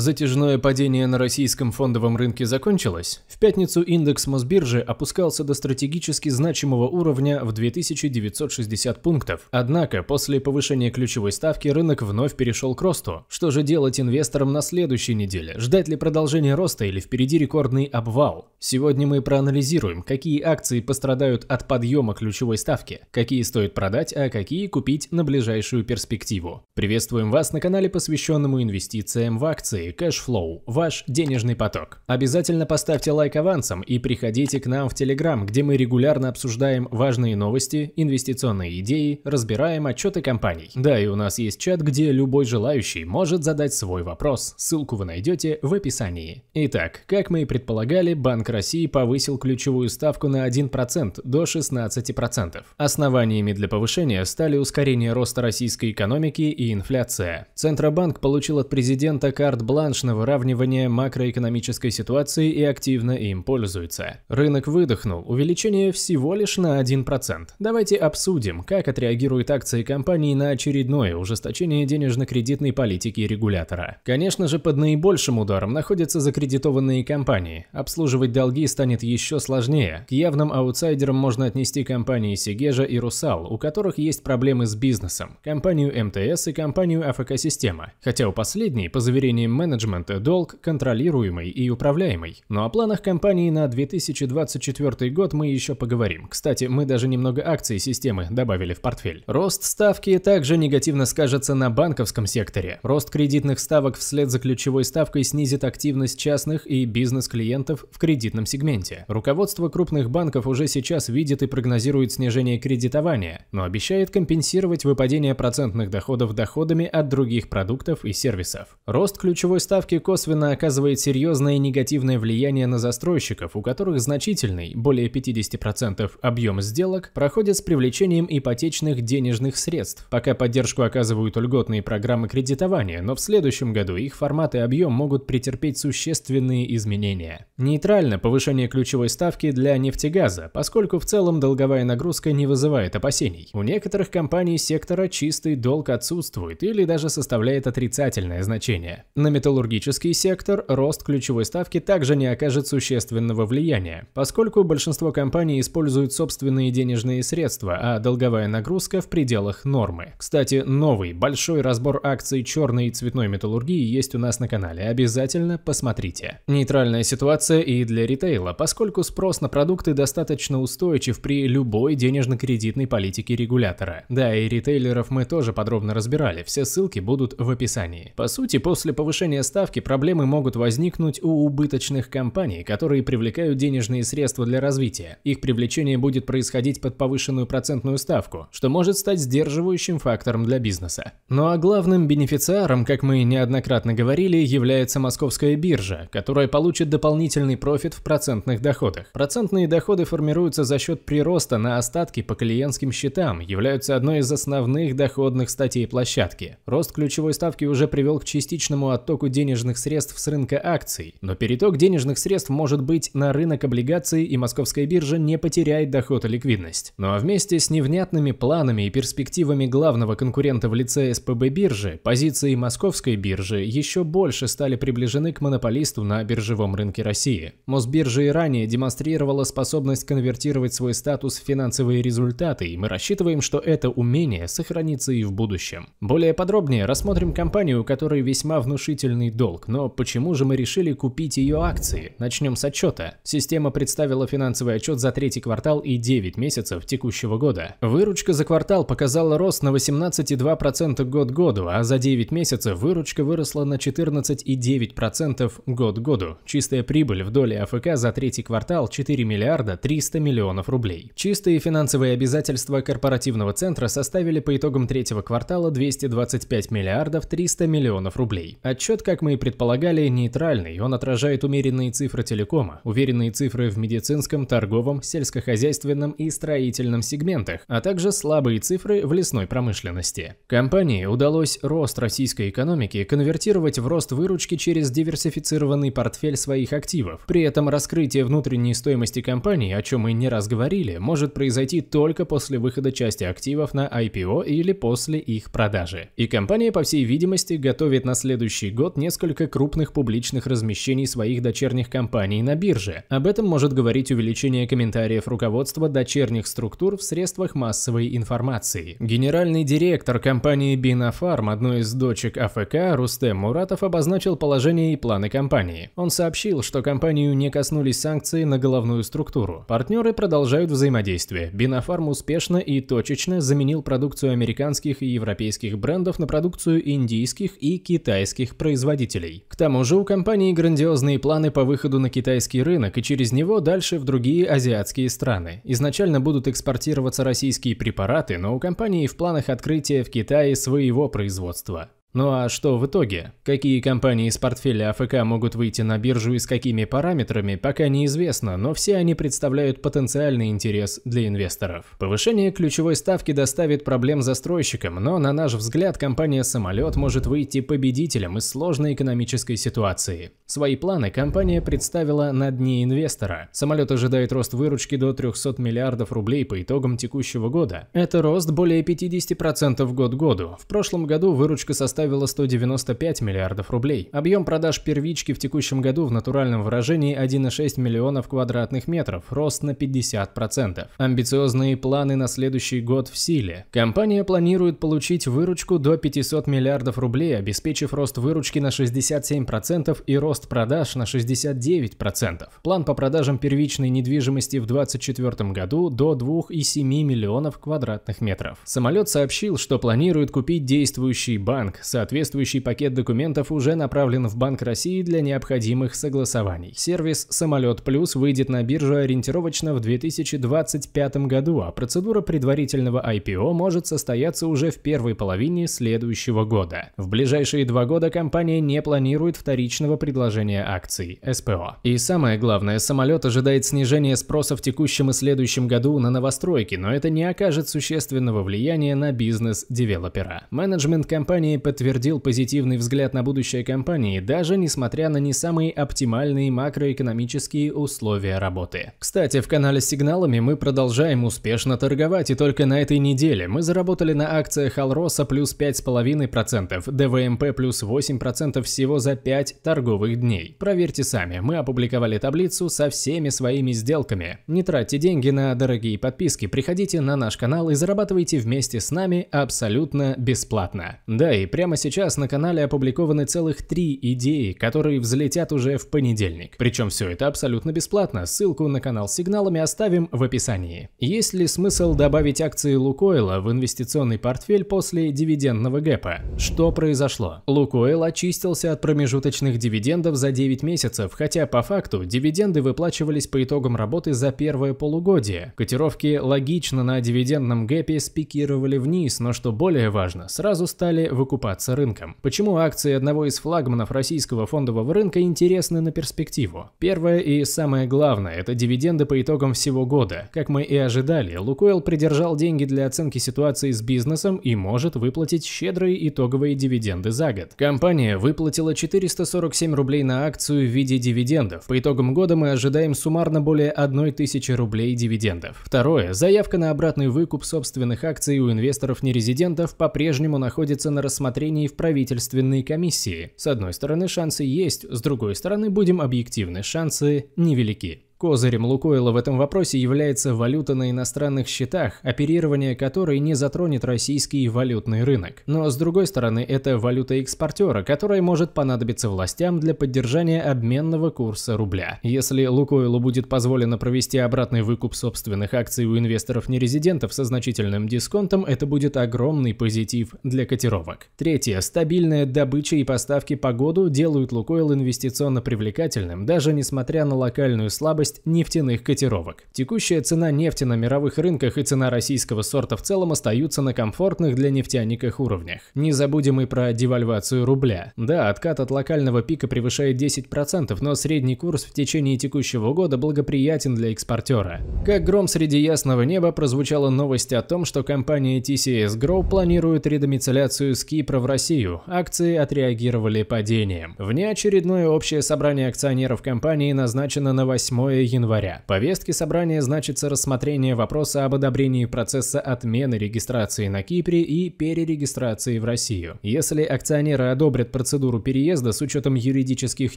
Затяжное падение на российском фондовом рынке закончилось. В пятницу индекс Мосбиржи опускался до стратегически значимого уровня в 2960 пунктов. Однако, после повышения ключевой ставки рынок вновь перешел к росту. Что же делать инвесторам на следующей неделе? Ждать ли продолжения роста или впереди рекордный обвал? Сегодня мы проанализируем, какие акции пострадают от подъема ключевой ставки, какие стоит продать, а какие купить на ближайшую перспективу. Приветствуем вас на канале, посвященному инвестициям в акции Money, Cash ваш денежный поток. Обязательно поставьте лайк авансом и приходите к нам в Telegram, где мы регулярно обсуждаем важные новости, инвестиционные идеи, разбираем отчеты компаний. Да, и у нас есть чат, где любой желающий может задать свой вопрос. Ссылку вы найдете в описании. Итак, как мы и предполагали, Банк России повысил ключевую ставку на 1% до 16%. Основаниями для повышения стали ускорение роста российской экономики и инфляция. Центробанк получил от президента карт бланш на выравнивание макроэкономической ситуации и активно им пользуется. Рынок выдохнул, увеличение всего лишь на 1%. Давайте обсудим, как отреагируют акции компаний на очередное ужесточение денежно-кредитной политики регулятора. Конечно же, под наибольшим ударом находятся закредитованные компании. Обслуживать долги станет еще сложнее. К явным аутсайдерам можно отнести компании Сегежа и Русал, у которых есть проблемы с бизнесом, компанию МТС и компанию АФК-система. Хотя у последней, по заверениям менеджмента долг контролируемый и управляемый. Но о планах компании на 2024 год мы еще поговорим. Кстати, мы даже немного акций системы добавили в портфель. Рост ставки также негативно скажется на банковском секторе. Рост кредитных ставок вслед за ключевой ставкой снизит активность частных и бизнес-клиентов в кредитном сегменте. Руководство крупных банков уже сейчас видит и прогнозирует снижение кредитования, но обещает компенсировать выпадение процентных доходов доходами от других продуктов и сервисов. Рост ключевой ключевой ставки косвенно оказывает серьезное негативное влияние на застройщиков, у которых значительный, более 50% объем сделок проходит с привлечением ипотечных денежных средств. Пока поддержку оказывают льготные программы кредитования, но в следующем году их формат и объем могут претерпеть существенные изменения. Нейтрально повышение ключевой ставки для нефтегаза, поскольку в целом долговая нагрузка не вызывает опасений. У некоторых компаний сектора чистый долг отсутствует или даже составляет отрицательное значение. На металлургический сектор рост ключевой ставки также не окажет существенного влияния, поскольку большинство компаний используют собственные денежные средства, а долговая нагрузка в пределах нормы. Кстати, новый большой разбор акций черной и цветной металлургии есть у нас на канале, обязательно посмотрите. Нейтральная ситуация и для ритейла, поскольку спрос на продукты достаточно устойчив при любой денежно-кредитной политике регулятора. Да, и ритейлеров мы тоже подробно разбирали, все ссылки будут в описании. По сути, после повышения снижения ставки проблемы могут возникнуть у убыточных компаний, которые привлекают денежные средства для развития. Их привлечение будет происходить под повышенную процентную ставку, что может стать сдерживающим фактором для бизнеса. Ну а главным бенефициаром, как мы неоднократно говорили, является московская биржа, которая получит дополнительный профит в процентных доходах. Процентные доходы формируются за счет прироста на остатки по клиентским счетам, являются одной из основных доходных статей площадки. Рост ключевой ставки уже привел к частичному оттоку перетоку денежных средств с рынка акций, но переток денежных средств может быть на рынок облигаций и московская биржа не потеряет доход и ликвидность. Ну а вместе с невнятными планами и перспективами главного конкурента в лице СПБ биржи, позиции московской биржи еще больше стали приближены к монополисту на биржевом рынке России. Мосбиржа и ранее демонстрировала способность конвертировать свой статус в финансовые результаты, и мы рассчитываем, что это умение сохранится и в будущем. Более подробнее рассмотрим компанию, которая весьма внушительный положительный долг, но почему же мы решили купить ее акции? Начнем с отчета. Система представила финансовый отчет за третий квартал и 9 месяцев текущего года. Выручка за квартал показала рост на 18,2% год году, а за 9 месяцев выручка выросла на 14,9% год году. Чистая прибыль в доле АФК за третий квартал 4 миллиарда 300 миллионов рублей. Чистые финансовые обязательства корпоративного центра составили по итогам третьего квартала 225 миллиардов 300 миллионов рублей. Отчет Бюджет, как мы и предполагали, нейтральный. Он отражает умеренные цифры телекома, уверенные цифры в медицинском, торговом, сельскохозяйственном и строительном сегментах, а также слабые цифры в лесной промышленности. Компании удалось рост российской экономики конвертировать в рост выручки через диверсифицированный портфель своих активов. При этом раскрытие внутренней стоимости компании, о чем мы не раз говорили, может произойти только после выхода части активов на IPO или после их продажи. И компания, по всей видимости, готовит на следующий год год несколько крупных публичных размещений своих дочерних компаний на бирже. Об этом может говорить увеличение комментариев руководства дочерних структур в средствах массовой информации. Генеральный директор компании Бинафарм, одной из дочек АФК, Рустем Муратов обозначил положение и планы компании. Он сообщил, что компанию не коснулись санкции на головную структуру. Партнеры продолжают взаимодействие. Бинафарм успешно и точечно заменил продукцию американских и европейских брендов на продукцию индийских и китайских производителей производителей. К тому же у компании грандиозные планы по выходу на китайский рынок и через него дальше в другие азиатские страны. Изначально будут экспортироваться российские препараты, но у компании в планах открытия в Китае своего производства. Ну а что в итоге? Какие компании из портфеля АФК могут выйти на биржу и с какими параметрами, пока неизвестно, но все они представляют потенциальный интерес для инвесторов. Повышение ключевой ставки доставит проблем застройщикам, но, на наш взгляд, компания «Самолет» может выйти победителем из сложной экономической ситуации. Свои планы компания представила на дне инвестора. «Самолет» ожидает рост выручки до 300 миллиардов рублей по итогам текущего года. Это рост более 50% год году. В прошлом году выручка составила составила 195 миллиардов рублей. Объем продаж первички в текущем году в натуральном выражении 1,6 миллионов квадратных метров, рост на 50%. Амбициозные планы на следующий год в силе. Компания планирует получить выручку до 500 миллиардов рублей, обеспечив рост выручки на 67% и рост продаж на 69%. План по продажам первичной недвижимости в 2024 году до 2,7 миллионов квадратных метров. Самолет сообщил, что планирует купить действующий банк, Соответствующий пакет документов уже направлен в Банк России для необходимых согласований. Сервис «Самолет Плюс» выйдет на биржу ориентировочно в 2025 году, а процедура предварительного IPO может состояться уже в первой половине следующего года. В ближайшие два года компания не планирует вторичного предложения акций СПО. И самое главное, «Самолет» ожидает снижение спроса в текущем и следующем году на новостройки, но это не окажет существенного влияния на бизнес девелопера. Менеджмент компании под подтвердил позитивный взгляд на будущее компании, даже несмотря на не самые оптимальные макроэкономические условия работы. Кстати, в канале с сигналами мы продолжаем успешно торговать, и только на этой неделе мы заработали на акциях Алроса плюс 5,5%, ДВМП плюс 8% всего за 5 торговых дней. Проверьте сами, мы опубликовали таблицу со всеми своими сделками. Не тратьте деньги на дорогие подписки, приходите на наш канал и зарабатывайте вместе с нами абсолютно бесплатно. Да, и прямо Прямо сейчас на канале опубликованы целых три идеи, которые взлетят уже в понедельник. Причем все это абсолютно бесплатно, ссылку на канал с сигналами оставим в описании. Есть ли смысл добавить акции Лукойла в инвестиционный портфель после дивидендного гэпа? Что произошло? Лукойл очистился от промежуточных дивидендов за 9 месяцев, хотя по факту дивиденды выплачивались по итогам работы за первое полугодие. Котировки логично на дивидендном гэпе спикировали вниз, но что более важно, сразу стали выкупаться торговаться рынком. Почему акции одного из флагманов российского фондового рынка интересны на перспективу? Первое и самое главное – это дивиденды по итогам всего года. Как мы и ожидали, Лукойл придержал деньги для оценки ситуации с бизнесом и может выплатить щедрые итоговые дивиденды за год. Компания выплатила 447 рублей на акцию в виде дивидендов. По итогам года мы ожидаем суммарно более 1000 рублей дивидендов. Второе. Заявка на обратный выкуп собственных акций у инвесторов-нерезидентов по-прежнему находится на рассмотрении предложений в правительственной комиссии. С одной стороны, шансы есть, с другой стороны, будем объективны, шансы невелики. Козырем Лукойла в этом вопросе является валюта на иностранных счетах, оперирование которой не затронет российский валютный рынок. Но с другой стороны, это валюта экспортера, которая может понадобиться властям для поддержания обменного курса рубля. Если Лукойлу будет позволено провести обратный выкуп собственных акций у инвесторов-нерезидентов со значительным дисконтом, это будет огромный позитив для котировок. Третье. Стабильная добыча и поставки по году делают Лукойл инвестиционно привлекательным, даже несмотря на локальную слабость стоимость нефтяных котировок. Текущая цена нефти на мировых рынках и цена российского сорта в целом остаются на комфортных для нефтяников уровнях. Не забудем и про девальвацию рубля. Да, откат от локального пика превышает 10%, но средний курс в течение текущего года благоприятен для экспортера. Как гром среди ясного неба прозвучала новость о том, что компания TCS Grow планирует редомицеляцию с Кипра в Россию. Акции отреагировали падением. Внеочередное общее собрание акционеров компании назначено на 8 января. В повестке собрания значится рассмотрение вопроса об одобрении процесса отмены регистрации на Кипре и перерегистрации в Россию. Если акционеры одобрят процедуру переезда с учетом юридических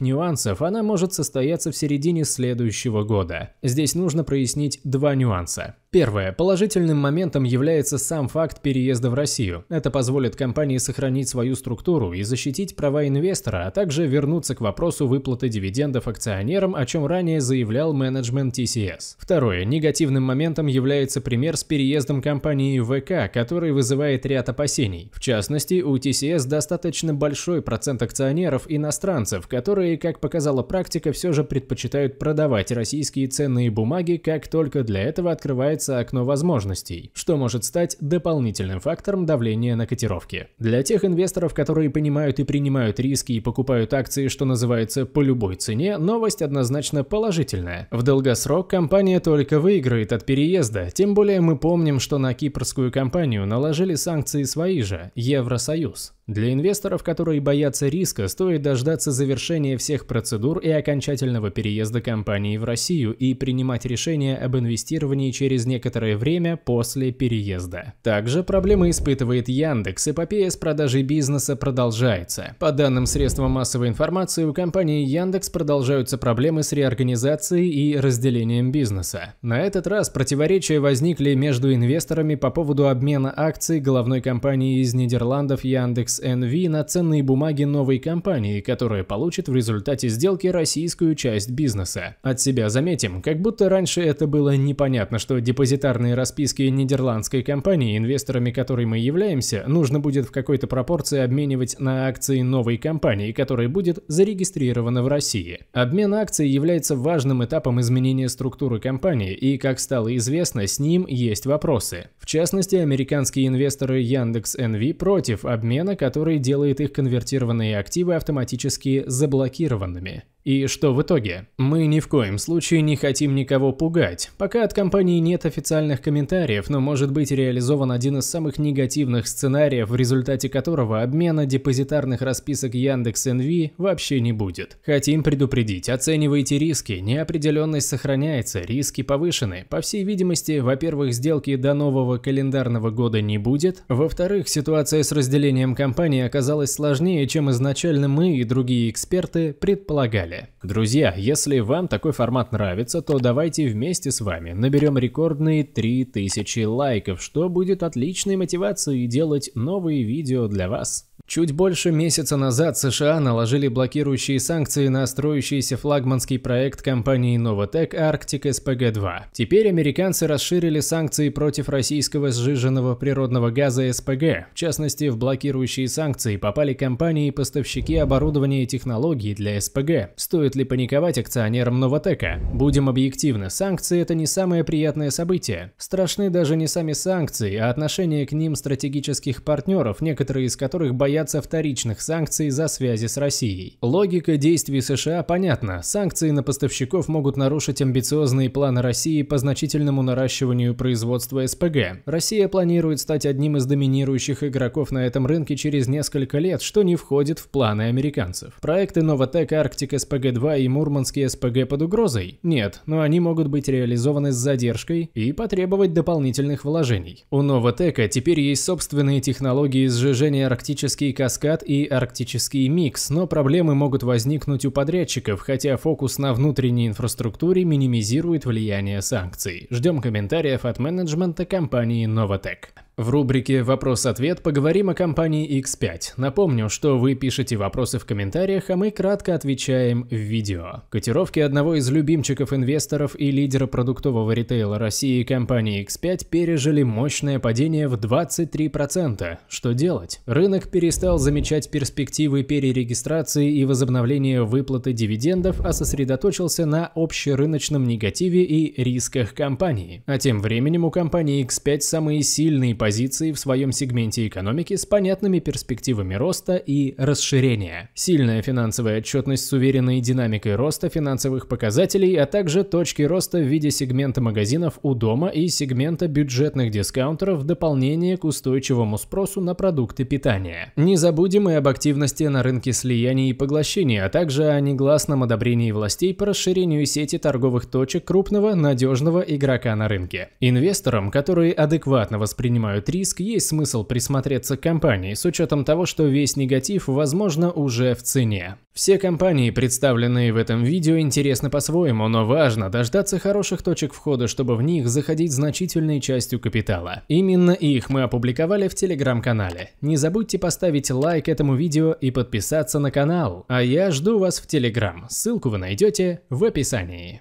нюансов, она может состояться в середине следующего года. Здесь нужно прояснить два нюанса. Первое. Положительным моментом является сам факт переезда в Россию. Это позволит компании сохранить свою структуру и защитить права инвестора, а также вернуться к вопросу выплаты дивидендов акционерам, о чем ранее заявлял менеджмент TCS. Второе. Негативным моментом является пример с переездом компании ВК, который вызывает ряд опасений. В частности, у TCS достаточно большой процент акционеров иностранцев, которые, как показала практика, все же предпочитают продавать российские ценные бумаги, как только для этого открывается открывается окно возможностей, что может стать дополнительным фактором давления на котировки. Для тех инвесторов, которые понимают и принимают риски и покупают акции, что называется, по любой цене, новость однозначно положительная. В долгосрок компания только выиграет от переезда, тем более мы помним, что на кипрскую компанию наложили санкции свои же – Евросоюз. Для инвесторов, которые боятся риска, стоит дождаться завершения всех процедур и окончательного переезда компании в Россию и принимать решение об инвестировании через не некоторое время после переезда. Также проблемы испытывает Яндекс, эпопея с продажей бизнеса продолжается. По данным средства массовой информации, у компании Яндекс продолжаются проблемы с реорганизацией и разделением бизнеса. На этот раз противоречия возникли между инвесторами по поводу обмена акций головной компании из Нидерландов Яндекс НВ на ценные бумаги новой компании, которая получит в результате сделки российскую часть бизнеса. От себя заметим, как будто раньше это было непонятно, что депозит депозитарные расписки нидерландской компании, инвесторами которой мы являемся, нужно будет в какой-то пропорции обменивать на акции новой компании, которая будет зарегистрирована в России. Обмен акций является важным этапом изменения структуры компании, и, как стало известно, с ним есть вопросы. В частности, американские инвесторы Яндекс Яндекс.НВ против обмена, который делает их конвертированные активы автоматически заблокированными. И что в итоге? Мы ни в коем случае не хотим никого пугать. Пока от компании нет официальных комментариев, но может быть реализован один из самых негативных сценариев, в результате которого обмена депозитарных расписок Яндекс НВ вообще не будет. Хотим предупредить, оценивайте риски, неопределенность сохраняется, риски повышены. По всей видимости, во-первых, сделки до нового календарного года не будет, во-вторых, ситуация с разделением компании оказалась сложнее, чем изначально мы и другие эксперты предполагали далее. Друзья, если вам такой формат нравится, то давайте вместе с вами наберем рекордные 3000 лайков, что будет отличной мотивацией делать новые видео для вас. Чуть больше месяца назад США наложили блокирующие санкции на строящийся флагманский проект компании Novatec Arctic SPG-2. Теперь американцы расширили санкции против российского сжиженного природного газа СПГ. В частности, в блокирующие санкции попали компании и поставщики оборудования и технологий для СПГ. Стоит ли паниковать акционерам Новотека? Будем объективны, санкции – это не самое приятное событие. Страшны даже не сами санкции, а отношение к ним стратегических партнеров, некоторые из которых боятся боятся вторичных санкций за связи с Россией. Логика действий США понятна. Санкции на поставщиков могут нарушить амбициозные планы России по значительному наращиванию производства СПГ. Россия планирует стать одним из доминирующих игроков на этом рынке через несколько лет, что не входит в планы американцев. Проекты Новотек Арктик СПГ-2 и Мурманский СПГ под угрозой? Нет, но они могут быть реализованы с задержкой и потребовать дополнительных вложений. У Новотека теперь есть собственные технологии сжижения арктических Арктический каскад и Арктический микс, но проблемы могут возникнуть у подрядчиков, хотя фокус на внутренней инфраструктуре минимизирует влияние санкций. Ждем комментариев от менеджмента компании Novatec. В рубрике «Вопрос-ответ» поговорим о компании X5. Напомню, что вы пишете вопросы в комментариях, а мы кратко отвечаем в видео. Котировки одного из любимчиков инвесторов и лидера продуктового ритейла России компании X5 пережили мощное падение в 23%. Что делать? Рынок перестал замечать перспективы перерегистрации и возобновления выплаты дивидендов, а сосредоточился на общерыночном негативе и рисках компании. А тем временем у компании X5 самые сильные позиции в своем сегменте экономики с понятными перспективами роста и расширения. Сильная финансовая отчетность с уверенной динамикой роста финансовых показателей, а также точки роста в виде сегмента магазинов у дома и сегмента бюджетных дискаунтеров в дополнение к устойчивому спросу на продукты питания. Не забудем и об активности на рынке слияний и поглощений, а также о негласном одобрении властей по расширению сети торговых точек крупного надежного игрока на рынке. Инвесторам, которые адекватно воспринимают понимают риск, есть смысл присмотреться к компании с учетом того, что весь негатив, возможно, уже в цене. Все компании, представленные в этом видео, интересны по-своему, но важно дождаться хороших точек входа, чтобы в них заходить значительной частью капитала. Именно их мы опубликовали в телеграм-канале. Не забудьте поставить лайк этому видео и подписаться на канал. А я жду вас в телеграм, ссылку вы найдете в описании.